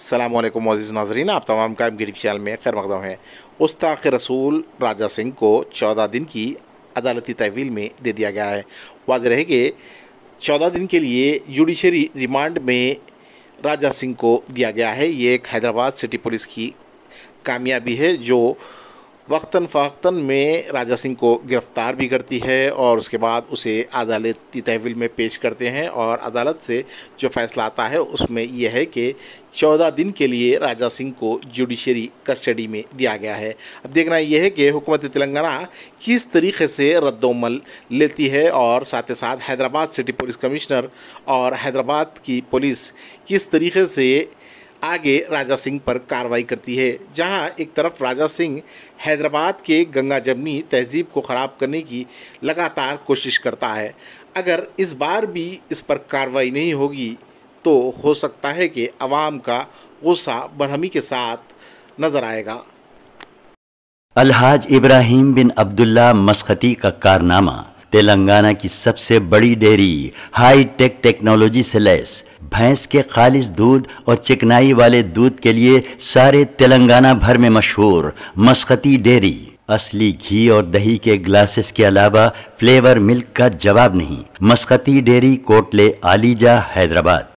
सलामकुम अज़ीज़ नाजरीन आप तमाम कायम गिरफ ख्याल में खैर मकदम है उस्ताख रसूल राजा सिंह को चौदह दिन की अदालती तहवील में दे दिया गया है वाज रहे कि चौदह दिन के लिए जुडिशरी रिमांड में राजा सिंह को दिया गया है ये एक हैदराबाद सिटी पुलिस की कामयाबी है जो वक्ता फ़ाख्ता में राजा सिंह को गिरफ़्तार भी करती है और उसके बाद उसे अदालती तहवील में पेश करते हैं और अदालत से जो फ़ैसला आता है उसमें यह है कि चौदह दिन के लिए राजा सिंह को जुडिशरी कस्टडी में दिया गया है अब देखना यह है कि हुकूमत तेलंगाना किस तरीके से रद्दमल लेती है और साथ ही साथ हैदराबाद सिटी पुलिस कमिश्नर और हैदराबाद की पुलिस किस तरीके से आगे राजा सिंह पर कार्रवाई करती है जहां एक तरफ राजा सिंह हैदराबाद के गंगा जमनी तहजीब को ख़राब करने की लगातार कोशिश करता है अगर इस बार भी इस पर कार्रवाई नहीं होगी तो हो सकता है कि आवाम का गुस्सा बरहमी के साथ नज़र आएगा अलहाज इब्राहिम बिन अब्दुल्ला मस्खती का कारनामा तेलंगाना की सबसे बड़ी डेयरी हाई टेक टेक्नोलॉजी से लैस भैंस के खालिश दूध और चिकनाई वाले दूध के लिए सारे तेलंगाना भर में मशहूर मस्कती डेयरी असली घी और दही के ग्लासेस के अलावा फ्लेवर मिल्क का जवाब नहीं मस्कती डेयरी कोटले आलीजा हैदराबाद